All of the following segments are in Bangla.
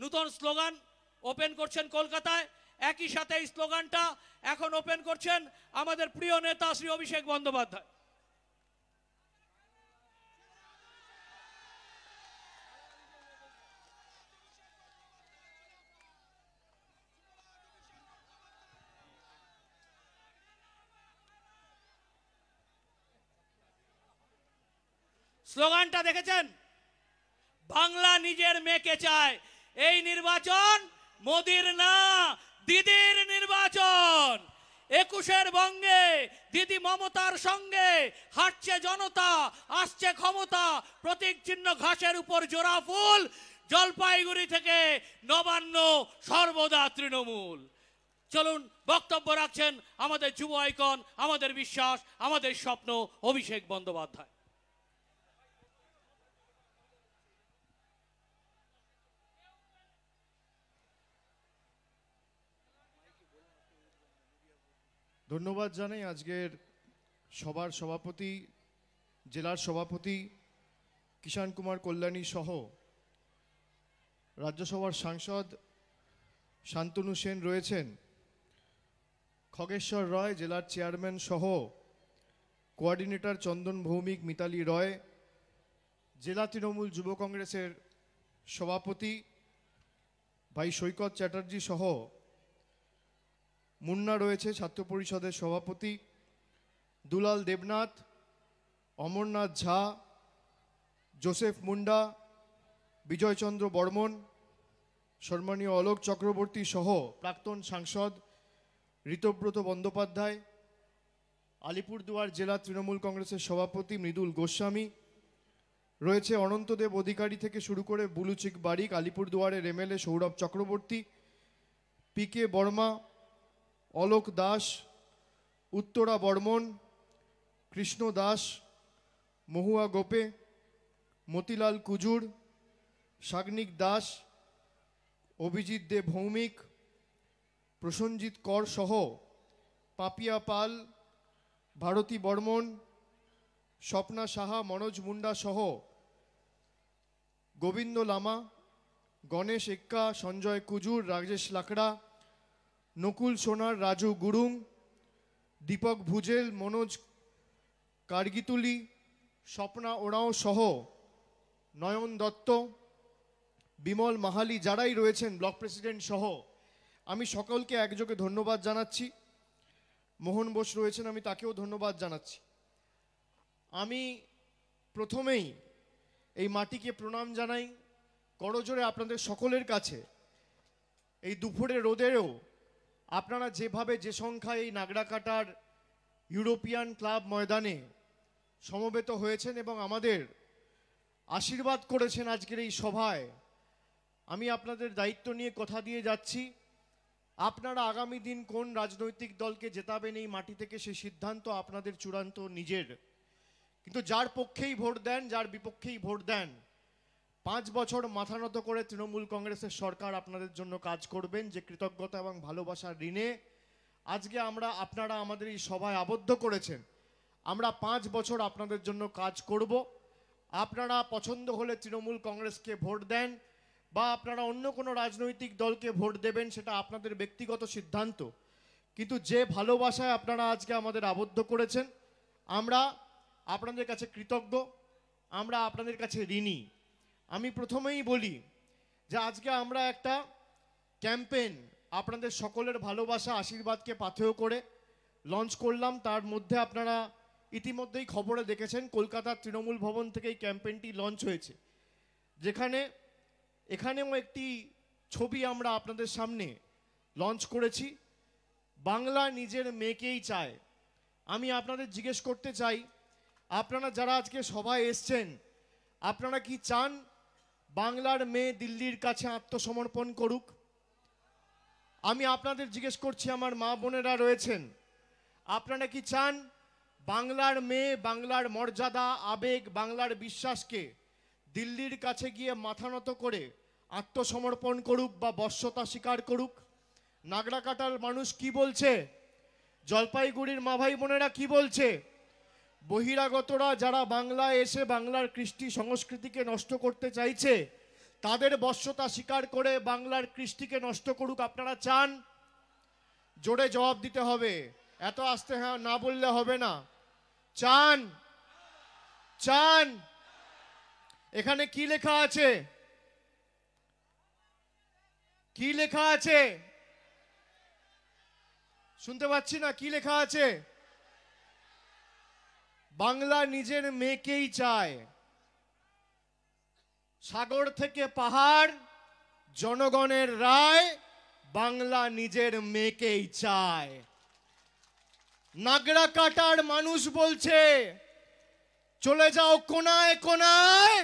নূতন স্লোগান ওপেন করছেন কলকাতায় একই সাথে এই স্লোগানটা এখন ওপেন করছেন আমাদের প্রিয় নেতা শ্রী অভিষেক বন্দ্যোপাধ্যায় স্লোগানটা দেখেছেন বাংলা নিজের মেয়েকে চায় এই নির্বাচন মোদির না দিদির নির্বাচন একুশের বঙ্গে দিদি মমতার সঙ্গে হাঁটছে জনতা আসছে ক্ষমতা প্রতীক চিহ্ন ঘাসের উপর জোড়া ফুল জলপাইগুড়ি থেকে নবান্ন সর্বদা তৃণমূল চলুন বক্তব্য রাখছেন আমাদের যুব আইকন আমাদের বিশ্বাস আমাদের স্বপ্ন অভিষেক বন্দ্যোপাধ্যায় ধন্যবাদ জানাই আজকের সবার সভাপতি জেলার সভাপতি কিষাণ কুমার কল্যাণী সহ রাজ্যসভার সাংসদ শান্তনু সেন রয়েছেন খগেশ্বর রয় জেলার চেয়ারম্যান সহ কোয়ার্ডিনেটর চন্দন ভৌমিক মিতালি রয় জেলা তৃণমূল যুব কংগ্রেসের সভাপতি ভাই সৈকত চ্যাটার্জি সহ মুন্না রয়েছে ছাত্র পরিষদের সভাপতি দুলাল দেবনাথ অমরনাথ ঝা জোসেফ মুন্ডা বিজয়চন্দ্র বর্মন সম্মানীয় অলোক চক্রবর্তী সহ প্রাক্তন সাংসদ ঋতব্রত বন্দ্যোপাধ্যায় আলিপুরদুয়ার জেলা তৃণমূল কংগ্রেসের সভাপতি মৃদুল গোস্বামী রয়েছে অনন্তদেব অধিকারী থেকে শুরু করে বুলুচিক বারিক আলিপুরদুয়ারের MLA Sourav Chakraborty P K Barma Alok Das Uttara Barman Krishna Das Mahua Gope Motilal Kujur Sagnik Das Abhijit De Bhowmick Prasenjit Kar সহ পাপিয়া পাল ভারতী বর্মন স্বপ্না সাহা মনোজ মুন্ডা সহ গোবিন্দ লামা গণেশ এক্কা সঞ্জয় কুজুর রাজেশ লাকড়া নকুল সোনার রাজু গুরুং দীপক ভুজেল মনোজ কার্গিতুলি স্বপ্না ওরাও সহ নয়ন দত্ত বিমল মাহালি যারাই রয়েছেন ব্লক প্রেসিডেন্ট সহ আমি সকলকে একযোগে ধন্যবাদ জানাচ্ছি মোহন বোস রয়েছেন আমি তাকেও ধন্যবাদ জানাচ্ছি আমি প্রথমেই এই মাটিকে প্রণাম জানাই করজোরে আপনাদের সকলের কাছে এই দুপুরে রোদেরও আপনারা যেভাবে যে সংখ্যায় এই নাগড়াকাটার ইউরোপিয়ান ক্লাব ময়দানে সমবেত হয়েছেন এবং আমাদের আশীর্বাদ করেছেন আজকের এই সভায় আমি আপনাদের দায়িত্ব নিয়ে কথা দিয়ে যাচ্ছি আপনারা আগামী দিন কোন রাজনৈতিক দলকে জেতাবেন এই মাটি থেকে সে সিদ্ধান্ত আপনাদের চূড়ান্ত নিজের কিন্তু যার পক্ষেই ভোট দেন যার বিপক্ষেই ভোট দেন পাঁচ বছর মাথা নত করে তৃণমূল কংগ্রেসের সরকার আপনাদের জন্য কাজ করবেন যে কৃতজ্ঞতা এবং ভালোবাসার ঋণে আজকে আমরা আপনারা আমাদের এই সভায় আবদ্ধ করেছেন আমরা পাঁচ বছর আপনাদের জন্য কাজ করব আপনারা পছন্দ হলে তৃণমূল কংগ্রেসকে ভোট দেন বা আপনারা অন্য কোনো রাজনৈতিক দলকে ভোট দেবেন সেটা আপনাদের ব্যক্তিগত সিদ্ধান্ত কিন্তু যে ভালোবাসায় আপনারা আজকে আমাদের আবদ্ধ করেছেন আমরা আপনাদের কাছে কৃতজ্ঞ আমরা আপনাদের কাছে ঋণী আমি প্রথমেই বলি যে আজকে আমরা একটা ক্যাম্পেইন আপনাদের সকলের ভালোবাসা আশীর্বাদকে পাথেয় করে লঞ্চ করলাম তার মধ্যে আপনারা ইতিমধ্যেই খবরে দেখেছেন কলকাতার তৃণমূল ভবন থেকে এই ক্যাম্পেইনটি লঞ্চ হয়েছে যেখানে এখানেও একটি ছবি আমরা আপনাদের সামনে লঞ্চ করেছি বাংলা নিজের মেয়েকেই চায় আমি আপনাদের জিজ্ঞেস করতে চাই আপনারা যারা আজকে সভায় এসছেন আপনারা কি চান বাংলার মেয়ে দিল্লির কাছে আত্মসমর্পণ করুক আমি আপনাদের জিজ্ঞেস করছি আমার মা বোনেরা রয়েছেন আপনারা কি চান বাংলার মেয়ে বাংলার মর্যাদা আবেগ বাংলার বিশ্বাসকে দিল্লির কাছে গিয়ে মাথা নত করে আত্মসমর্পণ করুক বা বশ্যতা স্বীকার করুক নাগরাকাটার মানুষ কি বলছে জলপাইগুড়ির মা ভাই বোনেরা কি বলছে বহিরাগতরা যারা বাংলায় এসে বাংলার কৃষ্টি সংস্কৃতিকে নষ্ট করতে চাইছে তাদের বশ্যতা স্বীকার করে বাংলার কৃষ্টিকে নষ্ট করুক আপনারা চান জোরে জবাব দিতে হবে এত আসতে হ্যাঁ না বললে হবে না চান চান এখানে কি লেখা আছে কি লেখা আছে শুনতে পাচ্ছি না কি লেখা আছে বাংলা নিজের মেয়েকেই চায় সাগর থেকে পাহাড় জনগণের রায় বাংলা নিজের মেয়েকেই চায় নাগরা কাটার মানুষ বলছে চলে যাও কোনায় কোনায়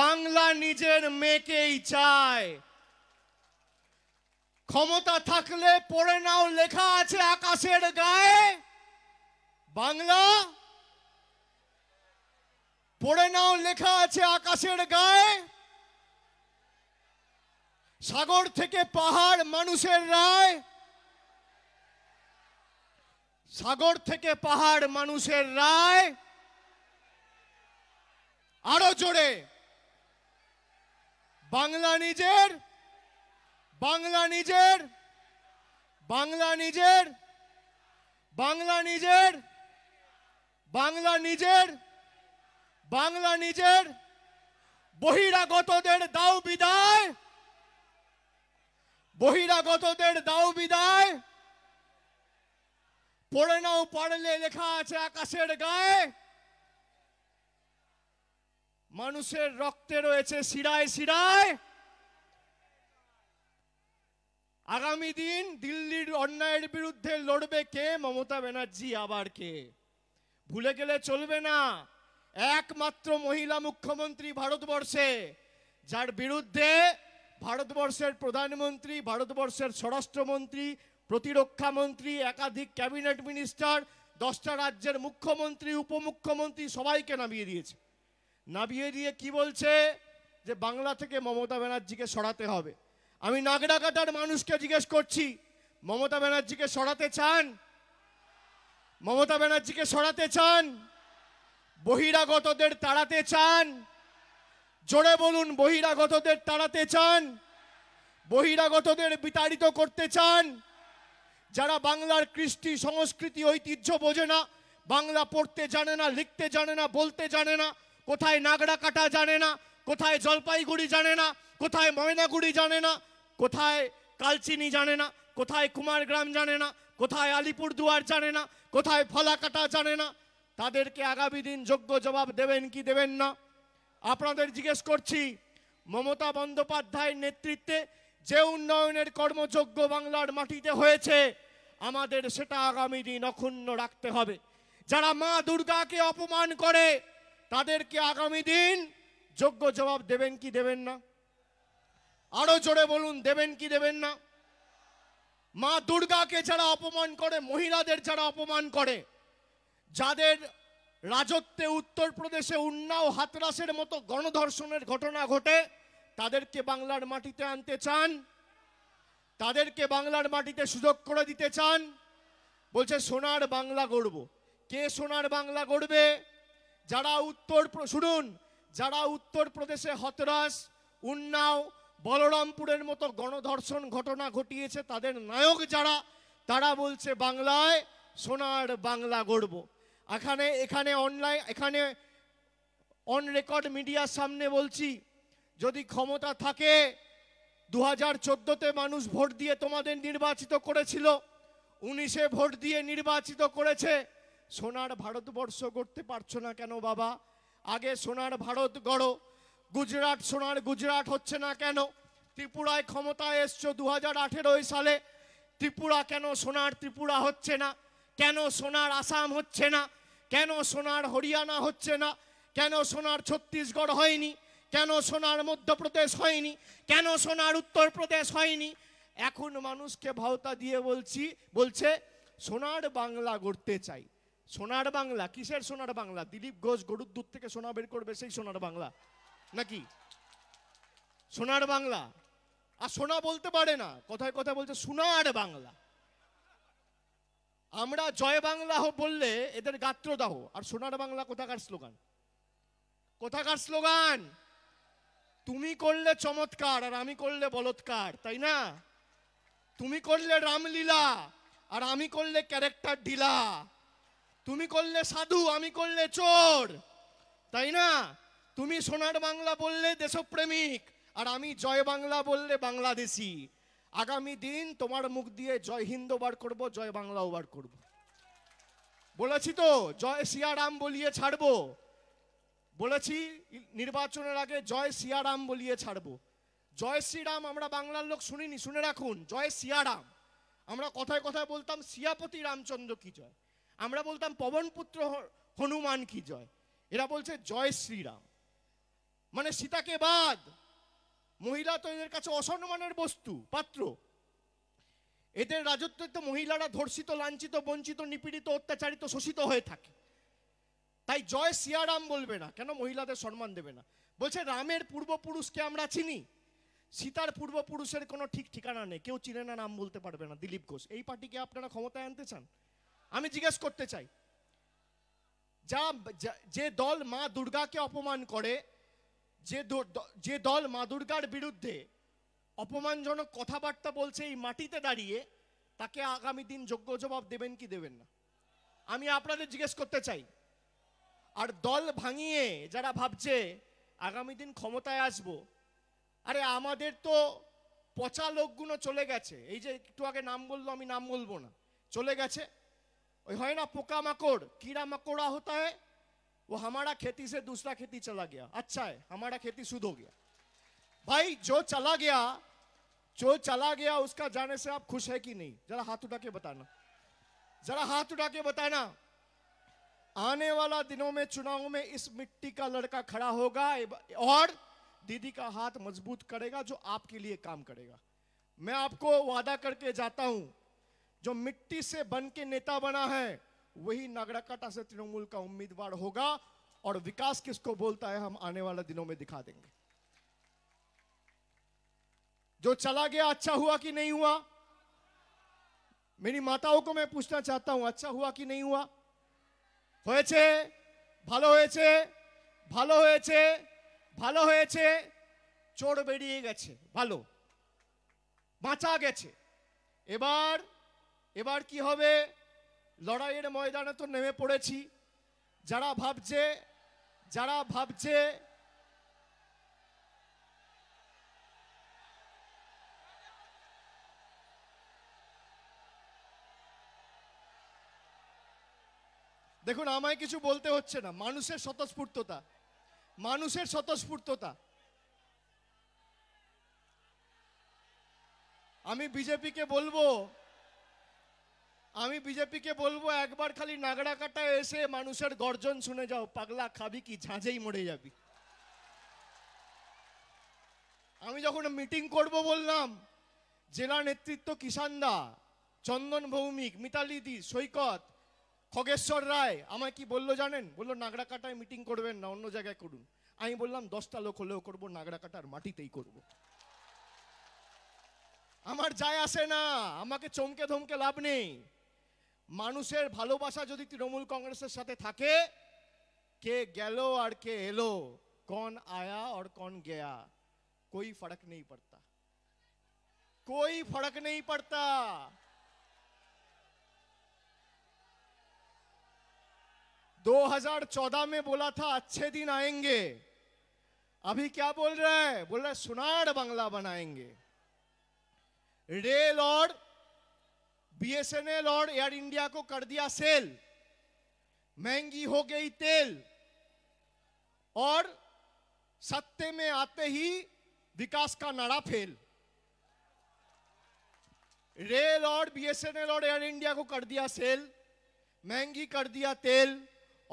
বাংলা নিজের মেয়েকেই চায় ক্ষমতা থাকলে পড়ে নাও লেখা আছে আকাশের গায়ে বাংলা পড়ে নাও লেখা আছে আকাশের গায়ে সাগর থেকে পাহাড় মানুষের রায় সাগর থেকে পাহাড় মানুষের রায় আরো জোরে বাংলা নিজের বাংলা নিজের বাংলা নিজের বাংলা নিজের বাংলা নিজের বাংলা নিজের বহিরাগতদের দাও বিদায় বহিরাগতদের দাও বিদায় পড়ে নাও পড়লে লেখা আছে আকাশের গায়ে মানুষের রক্তে রয়েছে শিরায় শিরায় আগামী দিন দিল্লির অন্যায়ের বিরুদ্ধে লড়বে কে মমতা ব্যানার্জি আবার কে ভুলে গেলে চলবে না একমাত্র মহিলা মুখ্যমন্ত্রী ভারতবর্ষে যার বিরুদ্ধে ভারতবর্ষের প্রধানমন্ত্রী ভারতবর্ষের স্বরাষ্ট্রমন্ত্রী প্রতিরক্ষামন্ত্রী একাধিক ক্যাবিনেট মিনিস্টার দশটা রাজ্যের মুখ্যমন্ত্রী উপমুখ্যমন্ত্রী সবাইকে নামিয়ে দিয়েছে নামিয়ে দিয়ে কি বলছে যে বাংলা থেকে মমতা ব্যানার্জিকে সরাতে হবে আমি নাগরাকাটার মানুষকে জিজ্ঞেস করছি মমতা ব্যানার্জিকে সরাতে চান মমতা ব্যানার্জিকে সরাতে চান বহিরাগতদের তাড়াতে চান জোরে বলুন বহিরাগতদের তাড়াতে চান বহিরাগতদের বিতাড়িত করতে চান যারা বাংলার কৃষ্টি সংস্কৃতি ঐতিহ্য বোঝে না বাংলা পড়তে জানে না লিখতে জানে না বলতে জানে না কোথায় নাগড়া কাটা জানে না কোথায় জলপাইগুড়ি জানে না কোথায় ময়নাগুড়ি জানে না কোথায় কালচিনি জানে না কোথায় কুমারগ্রাম জানে না কোথায় আলিপুর দুয়ার জানে না কোথায় ফলাকাটা জানে না তাদেরকে আগামী দিন যোগ্য জবাব দেবেন কি দেবেন না আপনাদের জিজ্ঞেস করছি মমতা বন্দ্যোপাধ্যায়ের নেতৃত্বে যে উন্নয়নের কর্মযোগ্য বাংলার মাটিতে হয়েছে আমাদের সেটা আগামী দিন অক্ষুণ্ণ রাখতে হবে যারা মা দুর্গাকে অপমান করে তাদেরকে আগামী দিন যোগ্য জবাব দেবেন কি দেবেন না আরও জোরে বলুন দেবেন কি দেবেন না মা দুর্গাকে যারা অপমান করে মহিলাদের যারা অপমান করে যাদের রাজত্বে উত্তরপ্রদেশে উন্নাও হাতরাসের মতো গণধর্ষণের ঘটনা ঘটে তাদেরকে বাংলার মাটিতে আনতে চান তাদেরকে বাংলার মাটিতে সুযোগ করে দিতে চান বলছে সোনার বাংলা গড়ব কে সোনার বাংলা গড়বে যারা উত্তর শুনুন যারা উত্তরপ্রদেশে হতরাস উন্নাও বলরামপুরের মতো গণধর্ষণ ঘটনা ঘটিয়েছে তাদের নায়ক যারা তারা বলছে বাংলায় সোনার বাংলা গড়ব এখানে এখানে অনলাইন এখানে অন রেকর্ড মিডিয়ার সামনে বলছি যদি ক্ষমতা থাকে দু হাজার চোদ্দোতে মানুষ ভোট দিয়ে তোমাদের নির্বাচিত করেছিল উনিশে ভোট দিয়ে নির্বাচিত করেছে সোনার ভারতবর্ষ গড়তে পারছো না কেন বাবা আগে সোনার ভারত গড় গুজরাট সোনার গুজরাট হচ্ছে না কেন ত্রিপুরায় ক্ষমতায় এসছো দু হাজার সালে ত্রিপুরা কেন সোনার ত্রিপুরা হচ্ছে না কেন সোনার আসাম হচ্ছে না কেন সোনার হরিয়ানা হচ্ছে না কেন সোনার ছত্তিশগড় হয়নি কেন সোনার মধ্যপ্রদেশ হয়নি কেন সোনার উত্তরপ্রদেশ হয়নি এখন মানুষকে ভাওতা দিয়ে বলছি বলছে সোনার বাংলা গড়তে চাই সোনার বাংলা কিসের সোনার বাংলা দিলীপ ঘোষ গরুর দুধ থেকে সোনা বের করবে সেই সোনার বাংলা নাকি সোনার বাংলা আর সোনা বলতে পারে না কথায় কথা বলছে সোনার বাংলা আমরা জয় বাংলা বললে এদের গাত্রদাহ আর সোনার বাংলা কোথাকার স্লোগান কোথাকার স্লোগান তুমি করলে চমৎকার আর আমি করলে বলৎকার তাই না তুমি করলে রামলীলা আর আমি করলে ক্যারেক্টার ডিলা তুমি করলে সাধু আমি করলে চোর তাই না তুমি সোনার বাংলা বললে দেশপ্রেমিক আর আমি জয় বাংলা বললে বাংলাদেশি আগামী দিন তোমার মুখ দিয়ে জয় হিন্দ বার করবো জয় বাংলাও বার করব বলেছি তো জয় সিয়ারাম বলিয়ে ছাড়বো বলেছি নির্বাচনের আগে জয় সিয়ারাম বলিয়ে ছাড়বো জয় শ্রীরাম আমরা বাংলার লোক শুনিনি শুনে রাখুন জয় সিয়ারাম আমরা কথায় কথায় বলতাম সিয়াপতি রামচন্দ্র কি জয় আমরা বলতাম পবনপুত্র হনুমান কি জয় এরা বলছে জয় শ্রীরাম মানে সীতাকে বাদ মহিলা তো এদের কাছে অসম্মানের বস্তু পাত্র এদের রাজত্বে তো মহিলারা ধর্ষিত লাঞ্ছিত বঞ্চিত নিপীড়িত অত্যাচারিত শোষিত হয়ে থাকে তাই জয় সিয়ারাম বলবে না কেন মহিলাদের সম্মান দেবে না বলছে রামের পূর্বপুরুষকে আমরা চিনি সীতার পূর্বপুরুষের কোনো ঠিক ঠিকানা নেই কেউ চিনে না নাম বলতে পারবে না দিলীপ ঘোষ এই পার্টিকে আপনারা ক্ষমতায় আনতে চান আমি জিজ্ঞেস করতে চাই যা যে দল মা দুর্গাকে অপমান করে যে যে দল মা দুর্গার বিরুদ্ধে অপমানজনক কথাবার্তা বলছে এই মাটিতে দাঁড়িয়ে তাকে আগামী দিন যোগ্য জবাব দেবেন কি দেবেন না আমি আপনাদের জিজ্ঞেস করতে চাই আর দল ভাঙিয়ে যারা ভাবছে আগামী দিন ক্ষমতায় আসব আরে আমাদের তো পচা লোকগুলো চলে গেছে এই যে একটু আগে নাম বললো আমি নাম বলবো না চলে গেছে ওই হয় না পোকা মাকড় কীরা মাকড়া হয় वो हमारा खेती से दूसरा खेती चला गया अच्छा है हमारा खेती शुद्ध हो गया भाई जो चला गया जो चला गया उसका जाने से आप खुश है कि नहीं जरा हाथ उठा के बताना जरा हाथ उठा के बताना आने वाला दिनों में चुनाव में इस मिट्टी का लड़का खड़ा होगा और दीदी का हाथ मजबूत करेगा जो आपके लिए काम करेगा मैं आपको वादा करके जाता हूं जो मिट्टी से बन के नेता बना है वही नागड़ा काटा से तृणमूल का उम्मीदवार होगा और विकास किसको बोलता है हम आने वाले दिनों में दिखा देंगे जो चला गया अच्छा हुआ कि नहीं हुआ मेरी माताओं को मैं पूछना चाहता हूं अच्छा हुआ कि नहीं हुआ भलो भलो भलो चोर बड़िए गलो बाचा চোর एबार, एबार की লড়াইয়ের ময়দানে তো নেমে পড়েছি যারা ভাবছে যারা ভাবছে দেখুন আমায় কিছু বলতে হচ্ছে না মানুষের স্বতঃস্ফূর্ততা মানুষের স্বতঃস্ফূর্ততা আমি বিজেপিকে বলবো আমি বিজেপিকে বলবো একবার খালি নাগড়া কাটা এসে মানুষের গর্জন শুনে যাও পাগলা খাবি কি ঝাঁঝেই মরে যাবি আমি যখন মিটিং করব বললাম জেলা নেতৃত্ব কিষানদা চন্দন ভৌমিক মিতালিদি সৈকত খগেশ্বর রায় আমায় কি বললো জানেন বললো নাগড়া কাটায় মিটিং করবেন না অন্য জায়গায় করুন আমি বললাম দশটা লোক হলেও করবো নাগড়া কাটার মাটিতেই করব। আমার যায় আসে না আমাকে চমকে ধমকে লাভ নেই মানুষের ভালোবাসা যদি তৃণমূল কংগ্রেসের সাথে থাকে কে গেল আর কে এলো कौन आया और कौन गया कोई फर्क नहीं पड़ता कोई फर्क नहीं पड़ता दो हजार चौदह में बोला था अच्छे दिन आएंगे अभी क्या बोल रहा है बोल रहा है सुनार बंगला बनाएंगे रेल और बीएसएनएल और एयर इंडिया को कर दिया सेल महंगी हो गई तेल और सत्ते में आते ही विकास का नारा फेल रेल और बीएसएनएल और एयर इंडिया को कर दिया सेल महंगी कर दिया तेल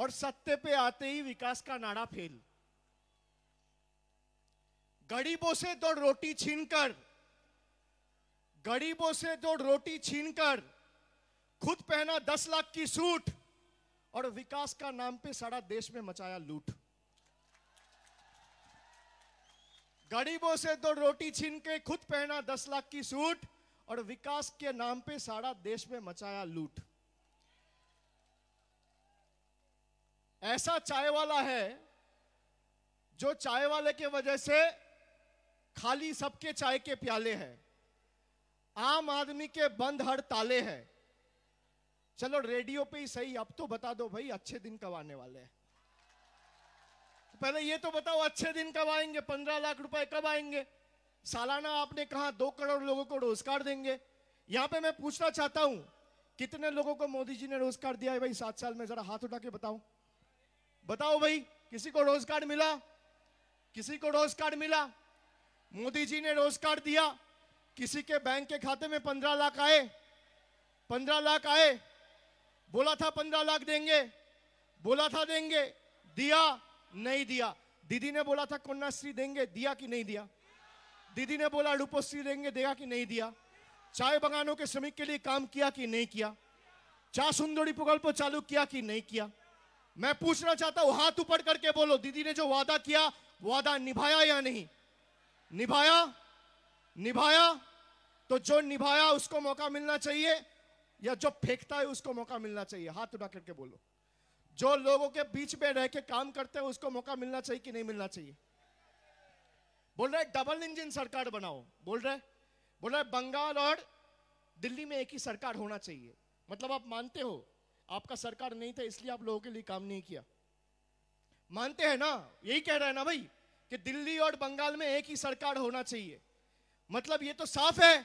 और सत्ते पे आते ही विकास का नारा फेल गरीबों से तो रोटी छीनकर गरीबों से दो रोटी छीनकर खुद पहना दस लाख की सूट और विकास का नाम पे सारा देश में मचाया लूट गरीबों से दो तो रोटी छीन के खुद पहना दस लाख की सूट और विकास के नाम पे सारा देश में मचाया लूट ऐसा चाय वाला है जो चाय वाले के वजह से खाली सबके चाय के प्याले हैं आम आदमी के बंद हर ताले हैं चलो रेडियो पे ही सही अब तो बता दो भाई अच्छे दिन कब आने वाले हैं तो पहले ये तो बताओ अच्छे दिन कब आएंगे पंद्रह लाख रुपए कब आएंगे सालाना आपने कहा दो करोड़ लोगों को रोजगार देंगे यहां पे मैं पूछना चाहता हूं कितने लोगों को मोदी जी ने रोजगार दिया है भाई सात साल में जरा हाथ उठा के बताओ बताओ भाई किसी को रोजगार मिला किसी को रोजगार मिला मोदी जी ने रोजगार दिया किसी के बैंक के खाते में पंद्रह लाख आए पंद्रह लाख आए बोला था पंद्रह लाख देंगे बोला था देंगे दिया नहीं दिया दीदी ने बोला था कन्याश्री देंगे दिया कि नहीं दिया दीदी ने बोला रूपोश्री देंगे देगा कि नहीं दिया चाय बगानों के श्रमिक के लिए काम किया कि नहीं किया चा सुंदरी प्रकल्प चालू किया कि नहीं किया मैं पूछना चाहता हूं हाथ ऊपर करके बोलो दीदी ने जो वादा किया वादा निभाया या नहीं निभाया निभाया तो जो निभाया उसको मौका मिलना चाहिए या जो फेंकता है उसको मौका मिलना चाहिए हाथ उठा करके बोलो जो लोगों के बीच में रह के काम करते हैं उसको मौका मिलना चाहिए कि नहीं मिलना चाहिए बोल रहे डबल इंजन सरकार बनाओ बोल रहे बोल रहे बंगाल और दिल्ली में एक ही सरकार होना चाहिए मतलब आप मानते हो आपका सरकार नहीं था इसलिए आप लोगों के लिए काम नहीं किया मानते हैं ना यही कह रहे हैं ना भाई कि दिल्ली और बंगाल में एक ही सरकार होना चाहिए मतलब ये तो साफ है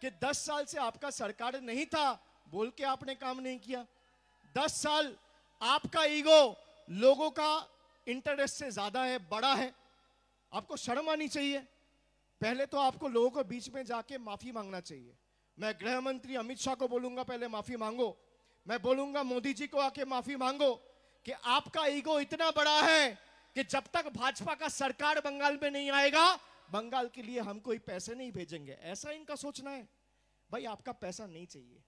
कि 10 साल से आपका सरकार नहीं था बोल के आपने काम नहीं किया 10 साल आपका ईगो लोगों का इंटरेस्ट से ज्यादा है बड़ा है आपको शर्म आनी चाहिए पहले तो आपको लोगों को बीच में जाके माफी मांगना चाहिए मैं गृह मंत्री अमित शाह को बोलूंगा पहले माफी मांगो मैं बोलूंगा मोदी जी को आके माफी मांगो कि आपका ईगो इतना बड़ा है कि जब तक भाजपा का सरकार बंगाल में नहीं आएगा बंगाल के लिए हम कोई पैसे नहीं भेजेंगे ऐसा इनका सोचना है भाई आपका पैसा नहीं चाहिए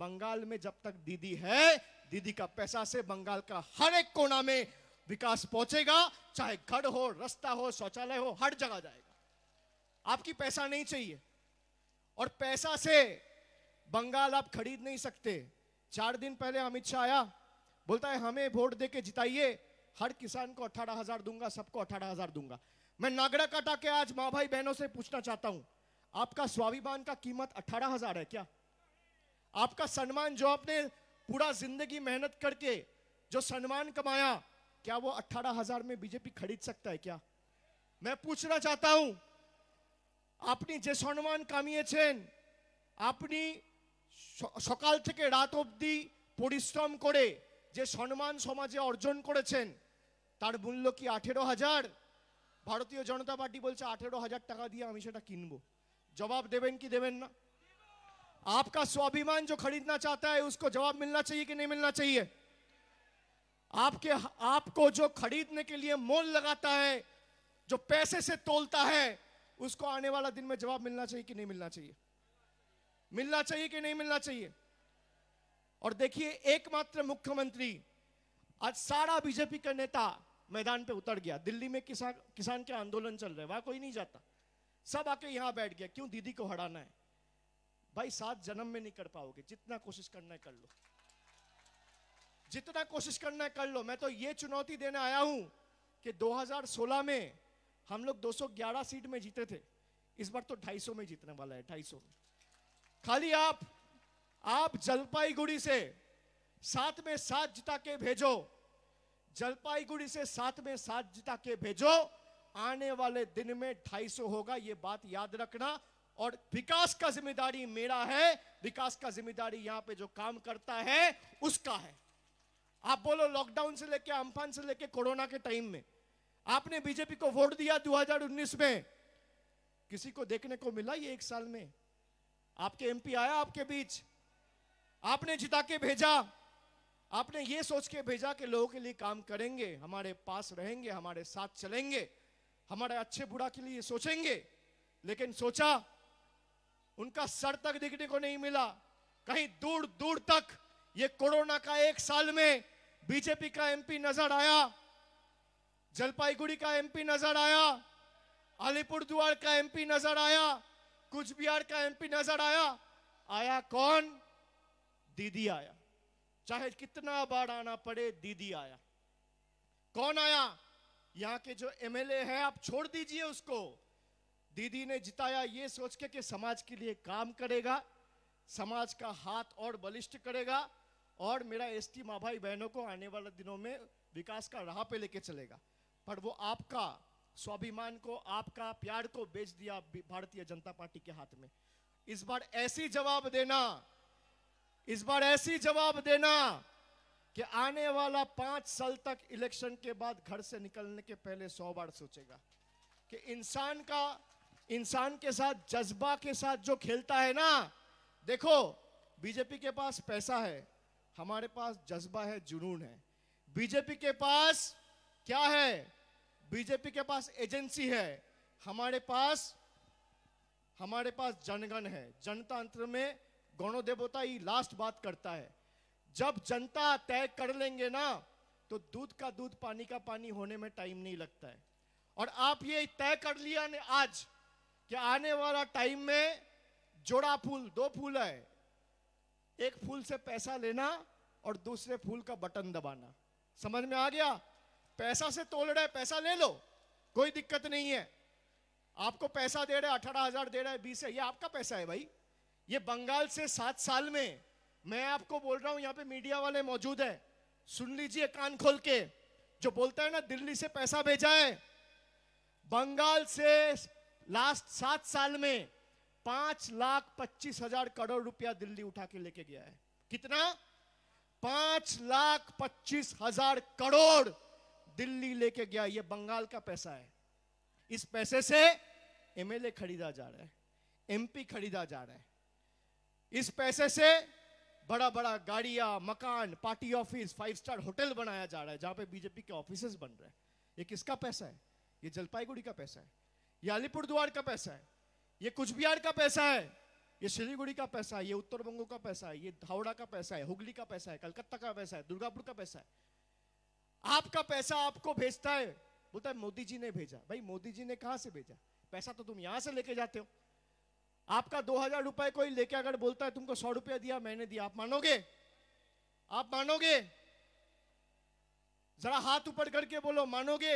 बंगाल में जब तक दीदी है दीदी का पैसा से बंगाल का हर एक कोना में विकास पहुंचेगा चाहे घर हो रास्ता हो शौचालय हो हर जगह जाएगा आपकी पैसा नहीं चाहिए और पैसा से बंगाल आप खरीद नहीं सकते चार दिन पहले अमित शाह आया बोलता है हमें वोट दे के जिताइए हर किसान को अठारह हजार दूंगा सबको अठारह हजार दूंगा मैं नागड़ा काटा के आज माँ भाई बहनों से पूछना चाहता हूं आपका स्वाभिमान का कीमत अठारह हजार है क्या आपका सम्मान जो आपने पूरा जिंदगी मेहनत करके जो सम्मान कमाया क्या वो अठारह हजार में बीजेपी खरीद सकता है क्या मैं पूछना चाहता हूं आपने जो सम्मान কামিয়েছেন আপনি सकाल থেকে রাত অবধি পরিশ্রম করে যে সম্মান সমাজে অর্জন করেছেন তার মূল্য কি भारतीय जनता पार्टी अठारो हजार टाक दिए দিয়ে আমি সেটা কিনবো জবাব দেবেন आपका स्वाभिमान जो खरीदना चाहता है उसको जवाब मिलना चाहिए कि नहीं मिलना चाहिए आपके आपको जो खरीदने के लिए मोल लगाता है जो पैसे से तोलता है उसको आने वाला दिन में जवाब मिलना चाहिए कि नहीं मिलना चाहिए मिलना चाहिए कि नहीं मिलना चाहिए और देखिए एकमात्र मुख्यमंत्री आज सारा बीजेपी का नेता मैदान पे उतर गया दिल्ली में किसान किसान के आंदोलन चल रहे वहां कोई नहीं जाता सब आके यहाँ बैठ गया क्यों दीदी को हड़ाना है भाई सात जन्म में नहीं कर पाओगे जितना कोशिश करना है कर लो जितना कोशिश करना है कर लो मैं तो ये चुनौती देने आया हूं कि 2016 में हम लोग 211 सीट में जीते थे इस बार तो 250 में जीतने वाला है 250 में खाली आप आप जलपाईगुड़ी से सात में सात जिता के भेजो जलपाईगुड़ी से साथ में साथ जिता के भेजो आने वाले दिन में ढाई सौ होगा ये बात याद रखना और विकास का जिम्मेदारी मेरा है विकास का जिम्मेदारी यहाँ पे जो काम करता है उसका है आप बोलो लॉकडाउन से लेके अम्फान से लेके कोरोना के टाइम में आपने बीजेपी को वोट दिया 2019 में किसी को देखने को मिला ये एक साल में आपके एमपी आया आपके बीच आपने जिता के भेजा आपने ये सोच के भेजा कि लोगों के लिए काम करेंगे हमारे पास रहेंगे हमारे साथ चलेंगे हमारे अच्छे बुरा के लिए सोचेंगे लेकिन सोचा उनका सर तक दिखने को नहीं मिला कहीं दूर दूर तक ये कोरोना का एक साल में बीजेपी का एमपी नजर आया जलपाईगुड़ी का एमपी नजर आया द्वार का एमपी नजर आया कुछ बिहार का एमपी नजर आया आया कौन दीदी आया चाहे कितना बार आना पड़े दीदी आया कौन आया यहाँ के जो एमएलए हैं आप छोड़ दीजिए उसको दीदी ने जिताया ये सोच के कि समाज के लिए काम करेगा समाज का हाथ और बलिष्ठ करेगा और मेरा एसटी माँ भाई बहनों को आने वाले दिनों में विकास का राह पे लेके चलेगा पर वो आपका स्वाभिमान को आपका प्यार को बेच दिया भारतीय जनता पार्टी के हाथ में इस बार ऐसी जवाब देना इस बार ऐसी जवाब देना कि आने वाला पांच साल तक इलेक्शन के बाद घर से निकलने के पहले सौ बार सोचेगा कि इंसान का इंसान के साथ जज्बा के साथ जो खेलता है ना देखो बीजेपी के पास पैसा है हमारे पास जज्बा है जुनून है बीजेपी के पास क्या है बीजेपी के पास एजेंसी है हमारे पास हमारे पास जनगण है जनतंत्र में गौणो देवता ही लास्ट बात करता है जब जनता तय कर लेंगे ना तो दूध का दूध पानी का पानी होने में टाइम नहीं लगता है और आप ये तय कर लिया ने आज कि आने वाला टाइम में जोड़ा फूल दो फूल है एक फूल से पैसा लेना और दूसरे फूल का बटन दबाना समझ में आ गया पैसा से तोल रहे पैसा ले लो कोई दिक्कत नहीं है आपको पैसा दे रहे अठारह हजार दे रहे बीस है ये आपका पैसा है भाई ये बंगाल से सात साल में मैं आपको बोल रहा हूं यहाँ पे मीडिया वाले मौजूद है सुन लीजिए कान खोल के जो बोलता है ना दिल्ली से पैसा भेजा है बंगाल से लास्ट सात साल में पांच लाख पच्चीस हजार करोड़ रुपया दिल्ली उठा के लेके गया है कितना पांच लाख पच्चीस हजार करोड़ दिल्ली लेके गया ये बंगाल का पैसा है इस पैसे से एमएलए खरीदा जा रहा है एमपी खरीदा जा रहा है इस पैसे से बड़ा बड़ा गाड़िया मकान party office five star hotel बनाया जा रहा है जहां पे बीजेपी के ऑफिस बन रहे हैं ये किसका पैसा है ये जलपाईगुड़ी का पैसा है ये द्वार का पैसा है ये कुछ बिहार का पैसा है ये सिलीगुड़ी का पैसा है ये उत्तर बंगो का पैसा है ये धावड़ा का पैसा है हुगली का पैसा है कलकत्ता का पैसा है दुर्गापुर का पैसा है आपका पैसा आपको भेजता है बोलता है मोदी जी ने भेजा भाई मोदी जी ने कहा से भेजा पैसा तो तुम यहां से लेके जाते हो आपका दो हजार रुपए कोई लेके अगर बोलता है तुमको सौ रुपया दिया मैंने दिया आप मानोगे आप मानोगे जरा हाथ ऊपर करके बोलो मानोगे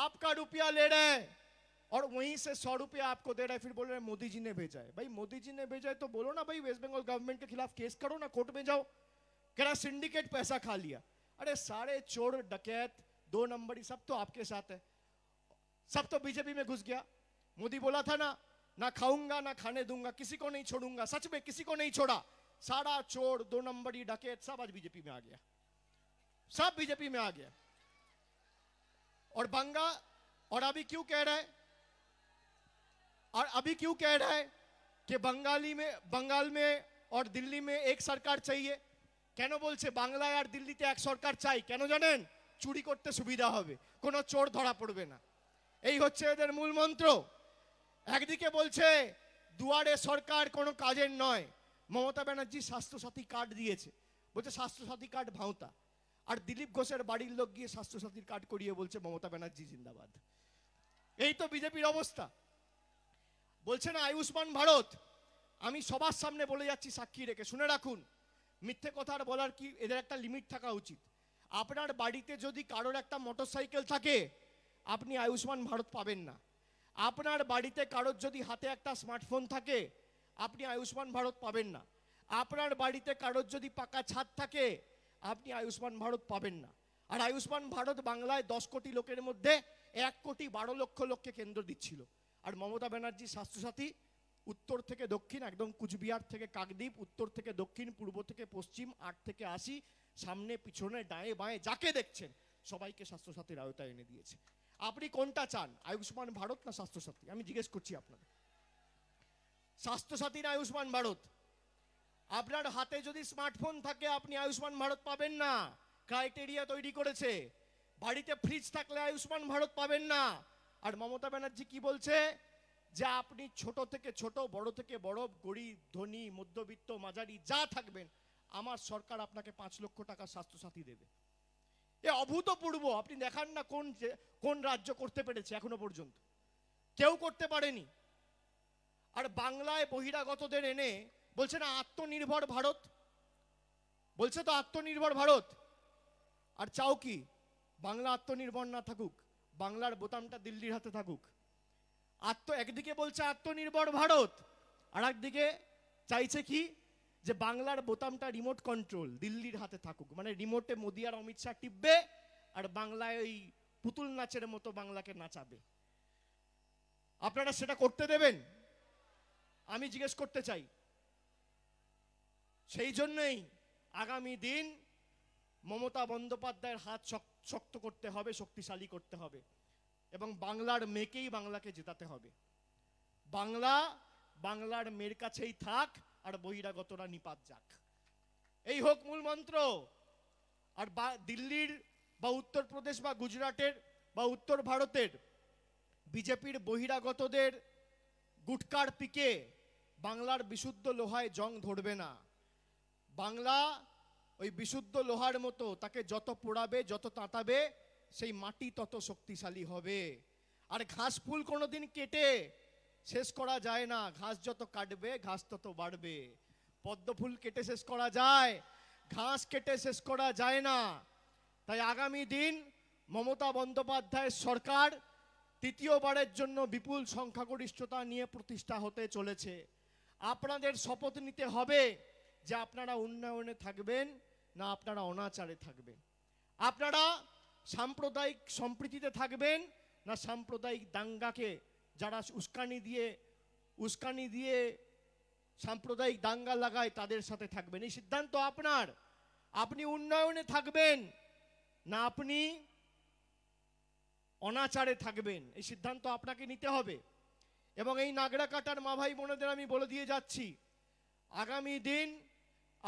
आपका रुपया ले रहा है और वहीं से सौ रुपया आपको दे रहा है फिर बोल रहे हैं मोदी जी ने भेजा है भाई मोदी जी ने भेजा है तो बोलो ना भाई वेस्ट बंगाल गवर्नमेंट के खिलाफ केस करो ना कोर्ट में जाओ कह रहा सिंडिकेट पैसा खा लिया अरे सारे चोर डकैत दो नंबर सब तो आपके साथ है सब तो बीजेपी में घुस गया मोदी बोला था ना ना खाऊंगा ना खाने दूंगा किसी को नहीं छोड़ूंगा सच में किसी को नहीं छोड़ा साड़ा चोर दो नंबरी डकैत सब आज बीजेपी में आ गया सब बीजेपी में आ गया और बंगा और अभी क्यों कह रहा है और अभी क्यों कह रहा है कि बंगाली में बंगाल में और दिल्ली में एक सरकार चाहिए কেন বলছে বাংলায় আর দিল্লিতে এক সরকার চাই কেন জানেন চুরি করতে সুবিধা হবে কোনো চোর ধরা পড়বে না এই হচ্ছে এদের मूल মন্ত্র একদিকে বলছে দুয়ারে সরকার কোনো কাজের নয় মমতা ব্যানার্জি স্বাস্থ্যসাথী কার্ড দিয়েছে বলছে স্বাস্থ্যসাথী কার্ড ভাঁওতা আর দিলীপ ঘোষের বাড়ির লোক গিয়ে স্বাস্থ্যসাথীর কার্ড করিয়ে বলছে মমতা ব্যানার্জি জিন্দাবাদ এই তো বিজেপির অবস্থা বলছে না আয়ুষ্মান ভারত আমি সবার সামনে বলে যাচ্ছি সাক্ষী রেখে শুনে রাখুন মিথ্যে কথা আর বলার কি এদের একটা লিমিট থাকা উচিত আপনার বাড়িতে যদি কারোর একটা মোটরসাইকেল থাকে আপনি আয়ুষ্মান ভারত পাবেন না আপনার বাড়িতে কারোর যদি হাতে একটা স্মার্টফোন থাকে আপনি আয়ুষ্মান ভারত পাবেন না আপনার বাড়িতে কারোর যদি পাকা ছাদ থাকে আপনি আয়ুষ্মান ভারত পাবেন না আর আয়ুষ্মান ভারত বাংলায় দশ কোটি লোকের মধ্যে এক কোটি বারো লক্ষ লোককে কেন্দ্র দিচ্ছিল আর মমতা ব্যানার্জি স্বাস্থ্যসাথী উত্তর থেকে দক্ষিণ একদম কুচবিহার থেকে কাকদ্বীপ উত্তর থেকে দক্ষিণ পূর্ব থেকে পশ্চিম আট থেকে আশি সামনে পিছনে ডায়ে বাঁয়ে যাকে দেখছেন সবাইকে স্বাস্থ্যসাথীর আওতায় এনে দিয়েছে আপনি কোনটা চান আয়ুষ্মান ভারত না স্বাস্থ্যসাথী আমি জিজ্ঞেস করছি আপনাকে স্বাস্থ্যসাথী না আয়ুষ্মান ভারত আপনার হাতে যদি স্মার্টফোন থাকে আপনি আয়ুষ্মান ভারত পাবেন না ক্রাইটেরিয়া তৈরি করেছে বাড়িতে ফ্রিজ থাকলে আয়ুষ্মান ভারত পাবেন না আর মমতা ব্যানার্জি কি বলছে যে আপনি ছোট থেকে ছোট বড় থেকে বড় গরিব ধনী মধ্যবিত্ত মাঝারি যা থাকবেন আমার সরকার আপনাকে পাঁচ লক্ষ টাকা স্বাস্থ্যসাথী দেবে এ অভূতপূর্ব আপনি দেখান না কোন কোন রাজ্য করতে পেরেছে এখনো পর্যন্ত কেউ করতে পারেনি আর বাংলায় বহিরাগতদের এনে বলছে না আত্মনির্ভর ভারত বলছে তো আত্মনির্ভর ভারত আর চাও কি বাংলা আত্মনির্ভর না থাকুক বাংলার বোতামটা দিল্লির হাতে থাকুক আত্ম একদিকে বলছে আত্মনির্ভর ভারত আর একদিকে চাইছে কি যে বাংলার বোতামটা রিমোট কন্ট্রোল দিল্লির হাতে থাকুক মানে রিমোটে মোদি আর অমিত শাহ টিপবে আর বাংলায় ওই পুতুল নাচের মতো বাংলাকে নাচাবে আপনারা সেটা করতে দেবেন আমি জিজ্ঞেস করতে চাই সেই জন্যই আগামী দিন মমতা বন্দ্যোপাধ্যায়ের হাত শক্ত করতে হবে শক্তিশালী করতে হবে এবং বাংলার মেয়েকেই বাংলাকে জেতাতে হবে বাংলা বাংলার মেয়ের কাছেই থাক আর বহিরাগতরা নিপাত যাক এই হোক মূল মন্ত্র আর বা দিল্লির বা উত্তরপ্রদেশ বা গুজরাটের বা উত্তর ভারতের বিজেপির বহিরাগতদের গুটকার পিকে বাংলার বিশুদ্ধ লোহায় জং ধরবে না বাংলা ওই বিশুদ্ধ লোহার মতো তাকে যত পোড়াবে যত তাঁতাবে সেই মাটি তত শক্তিশালী হবে আর ঘাস ফুল কোনোদিন কেটে শেষ করা যায় না ঘাস যত কাটবে ঘাস তত বাড়বে পদ্ম ফুল কেটে শেষ করা যায় ঘাস কেটে শেষ করা যায় না তাই আগামী দিন মমতা বন্দ্যোপাধ্যায়ের সরকার তৃতীয়বারের জন্য বিপুল সংখ্যাগরিষ্ঠতা নিয়ে প্রতিষ্ঠা হতে চলেছে আপনাদের শপথ নিতে হবে যে আপনারা উন্নয়নে থাকবেন না আপনারা অনাচারে থাকবেন আপনারা সাম্প্রদায়িক সম্প্রীতিতে থাকবেন না সাম্প্রদায়িক দাঙ্গাকে যারা উস্কানি দিয়ে উস্কানি দিয়ে সাম্প্রদায়িক দাঙ্গা লাগায় তাদের সাথে থাকবেন এই সিদ্ধান্ত আপনার আপনি উন্নয়নে থাকবেন না আপনি অনাচারে থাকবেন এই সিদ্ধান্ত আপনাকে নিতে হবে এবং এই নাগড়া কাটার মা ভাই বোনদের আমি বলে দিয়ে যাচ্ছি আগামী দিন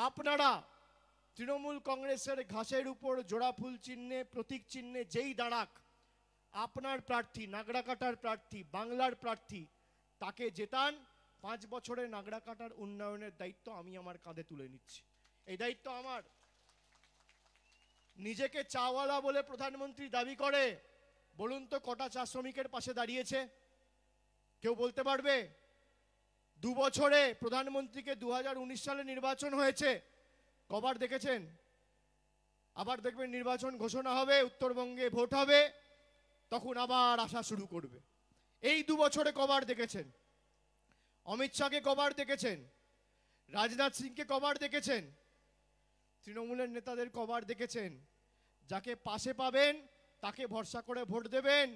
আপনারা তৃণমূল কংগ্রেসের ঘাসের উপর জোড়া ফুল চিহ্নে প্রতীক চিহ্নে যেই দাঁড়াক আপনার প্রার্থী নাগরাকাটার প্রার্থী বাংলার প্রার্থী তাকে জেতান পাঁচ বছরে নাগরাকাটার উন্নয়নের দায়িত্ব আমি আমার কাঁধে তুলে নিচ্ছি এই দায়িত্ব আমার নিজেকে চাওয়ালা বলে প্রধানমন্ত্রী দাবি করে বলুন তো কটা চা শ্রমিকের পাশে দাঁড়িয়েছে কেউ বলতে পারবে দু বছরে প্রধানমন্ত্রীকে দু সালে নির্বাচন হয়েছে কবার দেখেছেন আবার দেখবেন নির্বাচন ঘোষণা হবে উত্তরবঙ্গে ভোট হবে তখন আবার আসা শুরু করবে এই দু বছরে কবার দেখেছেন অমিত শাহকে কবার দেখেছেন রাজনাথ সিংকে কবার দেখেছেন তৃণমূলের নেতাদের কবার দেখেছেন যাকে পাশে পাবেন তাকে ভরসা করে ভোট দেবেন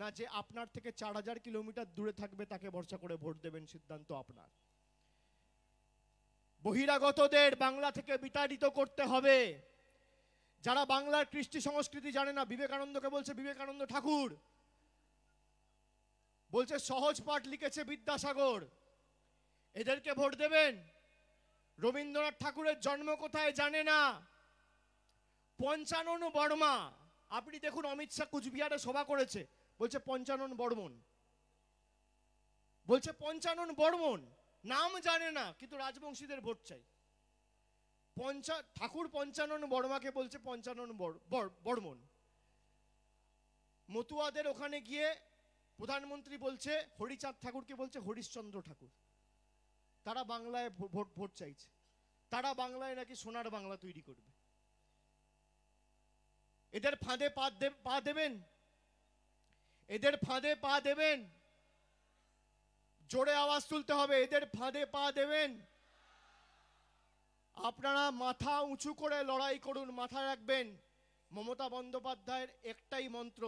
না যে আপনার থেকে চার হাজার কিলোমিটার দূরে থাকবে তাকে ভরসা করে ভোট দেবেন সিদ্ধান্ত আপনার বহিরাগতদের বাংলা থেকে বিতাড়িত করতে হবে যারা বাংলার কৃষ্টি সংস্কৃতি জানে না বিবেকানন্দকে বলছে বিবেকানন্দ ঠাকুর বলছে সহজ পাঠ লিখেছে বিদ্যাসাগর এদেরকে ভোট দেবেন রবীন্দ্রনাথ ঠাকুরের জন্ম কোথায় জানে না পঞ্চানন বর্মা আপনি দেখুন অমিত শাহ কুচবিহারে সভা করেছে বলছে পঞ্চানন বর্মন বলছে পঞ্চানন বর্মন নাম জানে না কিন্তু রাজবংশীদের ভোট চাই পঞ্চা ঠাকুর পঞ্চানন বর্মাকে বলছে পঞ্চানন বর্মন মতুয়াদের ওখানে গিয়ে প্রধানমন্ত্রী বলছে হরিচাঁদ ঠাকুরকে বলছে হরিশ্চন্দ্র ঠাকুর তারা বাংলায় ভোট ভোট চাইছে তারা বাংলায় নাকি সোনার বাংলা তৈরি করবে এদের ফাঁদে পা পা দেবেন এদের ফাঁদে পা দেবেন জোরে আওয়াজ তুলতে হবে এদের ফাঁদে পা দেবেন আপনারা মাথা উঁচু করে লড়াই করুন মাথা রাখবেন মমতা বন্দ্যোপাধ্যায়ের একটাই মন্ত্র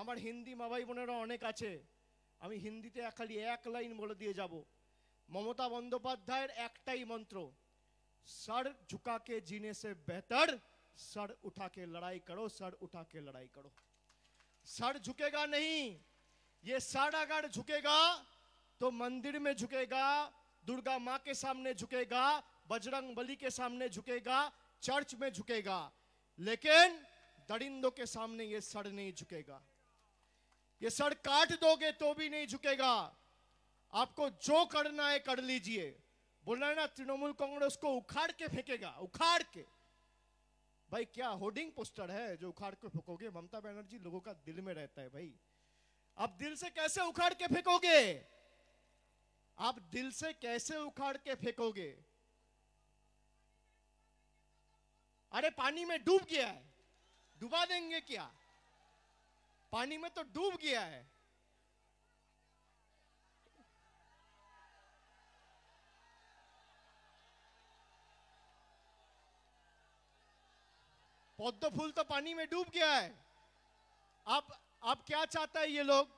আমার হিন্দি মা ভাই বোনেরা অনেক আছে আমি হিন্দিতে খালি এক লাইন বলে দিয়ে যাব মমতা বন্দ্যোপাধ্যায়ের একটাই মন্ত্র সর ঝুকাকে জিনে সে বেতর সর উঠাকে লড়াই করো সর উঠাকে লড়াই করো সর ঝুকেগা নেই झुकेगा नहीं ये सर अगर झुकेगा तो मंदिर में झुकेगा दुर्गा माँ के सामने झुकेगा बजरंग बली के सामने झुकेगा चर्च में झुकेगा लेकिन दरिंदों के सामने ये सड़ नहीं झुकेगा ये सड़ काट दोगे तो भी नहीं झुकेगा आपको जो करना है कर लीजिए बोला ना तृणमूल कांग्रेस को उखाड़ के फेंकेगा उखाड़ के भाई क्या होर्डिंग पोस्टर है जो उखाड़ के फेंकोगे ममता बनर्जी लोगों का दिल में रहता है भाई आप दिल से कैसे उखाड़ के फेंकोगे आप दिल से कैसे उखाड़ के फेंकोगे अरे पानी में डूब गया है डुबा देंगे क्या पानी में तो डूब गया है पौधो फूल तो पानी में डूब गया है आप आप क्या चाहता है ये लोग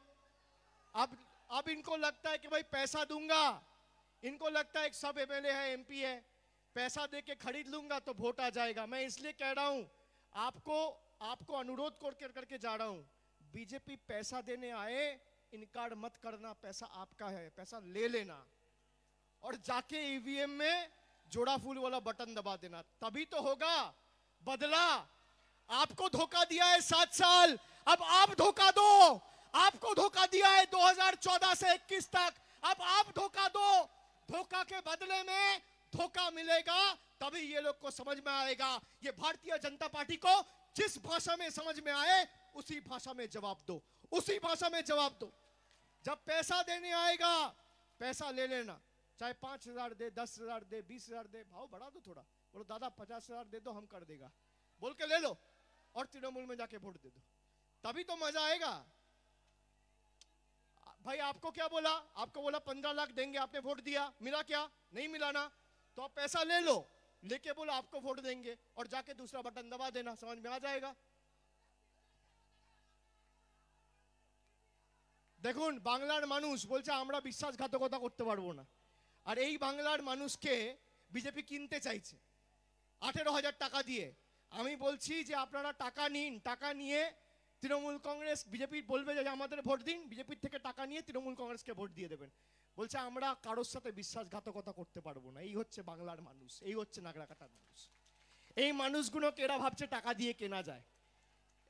अब अब इनको लगता है कि भाई पैसा दूंगा इनको लगता है सब एमएलए है एमपी है पैसा दे के खरीद लूंगा तो वोट आ जाएगा मैं इसलिए कह रहा हूं आपको आपको अनुरोध कर करके जा रहा हूं बीजेपी पैसा देने आए इनकार मत करना पैसा आपका है पैसा ले लेना और जाके ईवीएम e में जोड़ा फूल वाला बटन दबा देना तभी तो होगा बदला आपको धोखा दिया है सात साल अब आप धोखा दो आपको धोखा दिया है 2014 से 21 तक अब आप धोखा दो धोखा के बदले में धोखा मिलेगा तभी ये लोग को समझ में आएगा ये भारतीय जनता पार्टी को जिस भाषा में समझ में आए उसी भाषा में जवाब दो उसी भाषा में जवाब दो जब पैसा देने आएगा पैसा ले लेना चाहे पांच हजार दे दस हजार दे बीस हजार दे भाव बढ़ा दो थोड़ा बोलो दादा पचास हजार दे दो हम कर देगा बोल के ले लो और तृणमूल में जाके वोट दे दो तभी तो मजा आएगा भाई आपको क्या बोला आपको बोला पंद्रह लाख देंगे आपने वोट दिया मिला क्या नहीं मिला ना तो आप पैसा ले लो लेके बोलो आपको वोट देंगे और जाके दूसरा बटन दबा देना समझ में आ जाएगा देखो বাংলার মানুষ বলছে আমরা বিশ্বাসঘাতকতা করতে পারবো না আর এই বাংলার মানুষকে বিজেপি কিনতে চাইছে আঠেরো হাজার টাকা দিয়ে আমি বলছি যে আপনারা টাকা নিন টাকা নিয়ে তৃণমূল কংগ্রেস বিজেপি বলবে যে আমাদের ভোট দিন বিজেপির থেকে টাকা নিয়ে তৃণমূল কংগ্রেসকে ভোট দিয়ে দেবেন বলছে আমরা কারোর সাথে বিশ্বাসঘাতকতা করতে পারবো না এই হচ্ছে বাংলার মানুষ এই হচ্ছে নাগরাকাটার মানুষ এই মানুষগুলোকে এরা ভাবছে টাকা দিয়ে কেনা যায়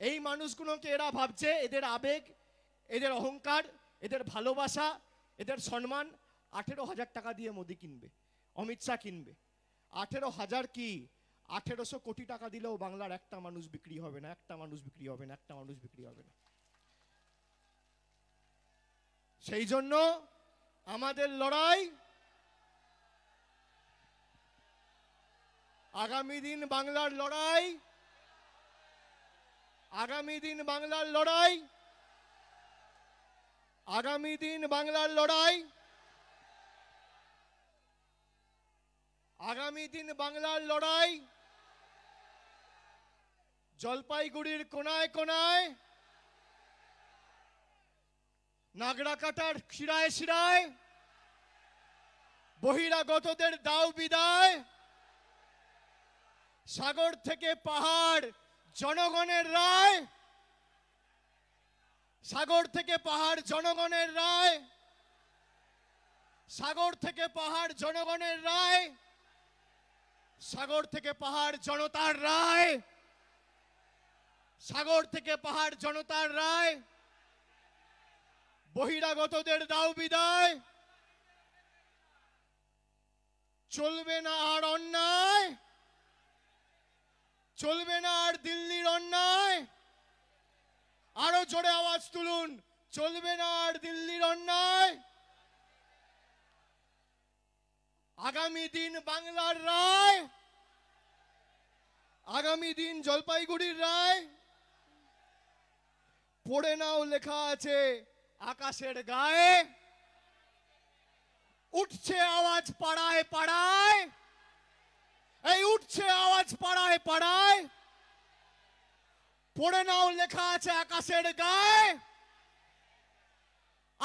এই মানুষগুলোকে এরা ভাবছে এদের আবেগ এদের অহংকার এদের ভালোবাসা এদের সম্মান আঠেরো হাজার টাকা দিয়ে মোদি কিনবে অমিত শাহ কিনবে আঠেরো হাজার কি আঠেরোশো কোটি টাকা দিলেও বাংলার একটা মানুষ বিক্রি হবে না একটা মানুষ বিক্রি হবে না একটা মানুষ বিক্রি হবে না সেই জন্য আমাদের লড়াই আগামী দিন বাংলার লড়াই আগামী দিন বাংলার লড়াই আগামী দিন বাংলার লড়াই আগামী দিন বাংলার লড়াই জলপাইগুড়ির কোনায় কোনায় নাগড়া কাটার শিরায় শিরায় বহিরাগতদের দাও বিদায় সাগর থেকে পাহাড় জনগণের রায় সাগর থেকে পাহাড় জনগণের রায় সাগর থেকে পাহাড় জনগণের রায় সাগর থেকে পাহাড় জনতার রায় সাগর থেকে পাহাড় জনতার রায় বহিরাগতদের দাও বিদায় চলবে না আর অন্যায় চলবে না আর দিল্লির অন্যায় আরো জোরে আওয়াজ তুলুন চলবে না আর দিল্লির অন্যায় আগামী দিন বাংলার রায় আগামী দিন জলপাইগুড়ির রায় পড়ে নাও লেখা আছে আকাশের গায়ে উঠছে আওয়াজ পাড়ায় পাড়ায় এই উঠছে আওয়াজ পাড়ায় পাড়ায় পড়ে নাও লেখা আছে আকাশের গায়ে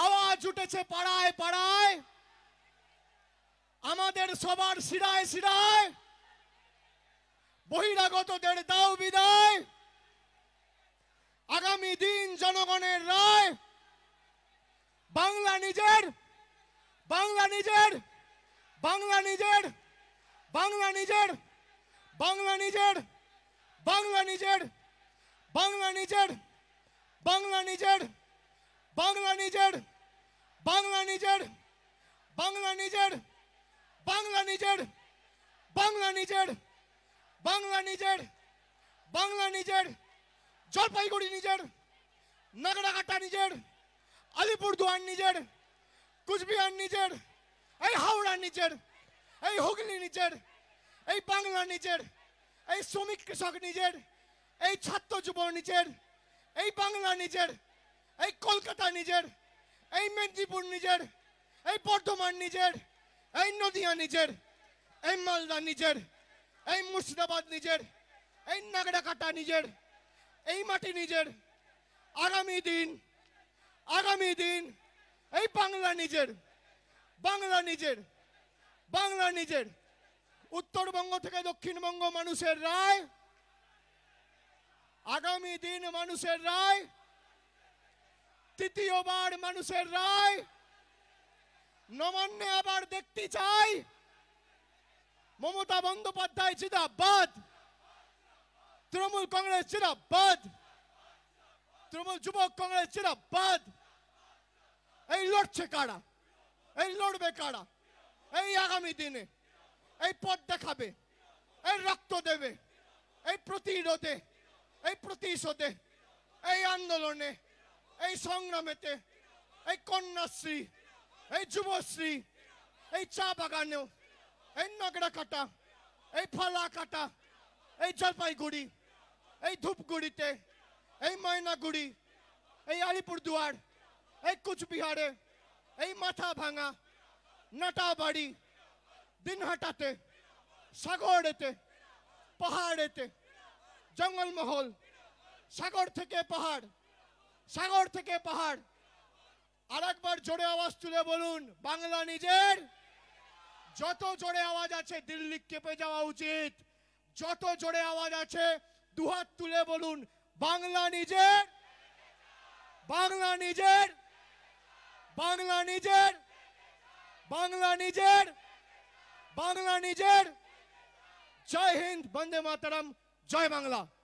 আওয়াজ উঠেছে পাড়ায় পাড়ায় আমাদের সবার শিরায় শিরায় বহিরাগতদের দাও বিদায় আগামী দিন জনগণের রায় বাংলা নিজের বাংলা নিজের বাংলা নিজের বাংলা নিজের বাংলা নিজের বাংলা নিজের বাংলা নিজের বাংলা নিজের বাংলা নিজের বাংলা নিজের বাংলা নিজের বাংলা নিজের বাংলা নিজের বাংলা নিজের বাংলা নিজের জলপাইগুড়ি নিজের নাগরাকাটা নিজের আলিপুরদুয়ার নিজের কুচবিহার নিজের এই হাওড়া নিজের এই হুগলি নিজের এই বাংলা নিজের এই শ্রমিক কৃষক নিজের এই ছাত্র যুব নিজের এই বাংলা নিজের এই কলকাতা নিজের এই মেদিনীপুর নিজের এই বর্ধমান নিজের এই নদিয়া নিজের এই মালদা নিজের এই মুর্শিদাবাদ নিজের এই নাগড়াকাটা নিজের এই মাটি নিজের আগামী দিন আগামী দিন এই বাংলা নিজের বাংলা নিজের বাংলা নিজের উত্তরবঙ্গ থেকে দক্ষিণবঙ্গ মানুষের রায় আগামী দিন মানুষের রায় তৃতীয়বার মানুষের রায় নমান্যে আবার দেখতে চাই মমতা বন্দ্যোপাধ্যায় জিদাবাদ তৃণমূল কংগ্রেস জিদাবাদ তৃণমূল যুবক কংগ্রেস জিদাবাদ এই লড়ছে কারা এই লড়বে কারা এই আগামী দিনে এই পথ দেখাবে এই রক্ত দেবে এই প্রতিরোধে এই প্রতিশোধে এই আন্দোলনে এই সংগ্রামেতে এই কন্যাশ্রী এই যুবশ্রী এই চা বাগানেও এই নগরা কাটা এই ফালা কাটা এই জলপাইগুড়ি এই ধূপগুড়িতে এই ময়নাগুড়ি এই আলিপুরদুয়ার এই কুচবিহারে এই মাথা ভাঙা নাটাবাড়ি দিনহাটাতে সাগরেতে পাহাড়েতে জঙ্গলমহল সাগর থেকে পাহাড় সাগর থেকে পাহাড় আর একবার জোরে আওয়াজ তুলে বলুন বাংলা নিজের যত জোরে আওয়াজ আছে দিল্লি কেঁপে যাওয়া উচিত যত জোরে আওয়াজ আছে দুহাত তুলে বলুন বাংলা নিজের বাংলা নিজের বাংলা নিজের বাংলা নিজের বাংলা নিজের জয় হিন্দ বন্দে মাতারাম জয় বাংলা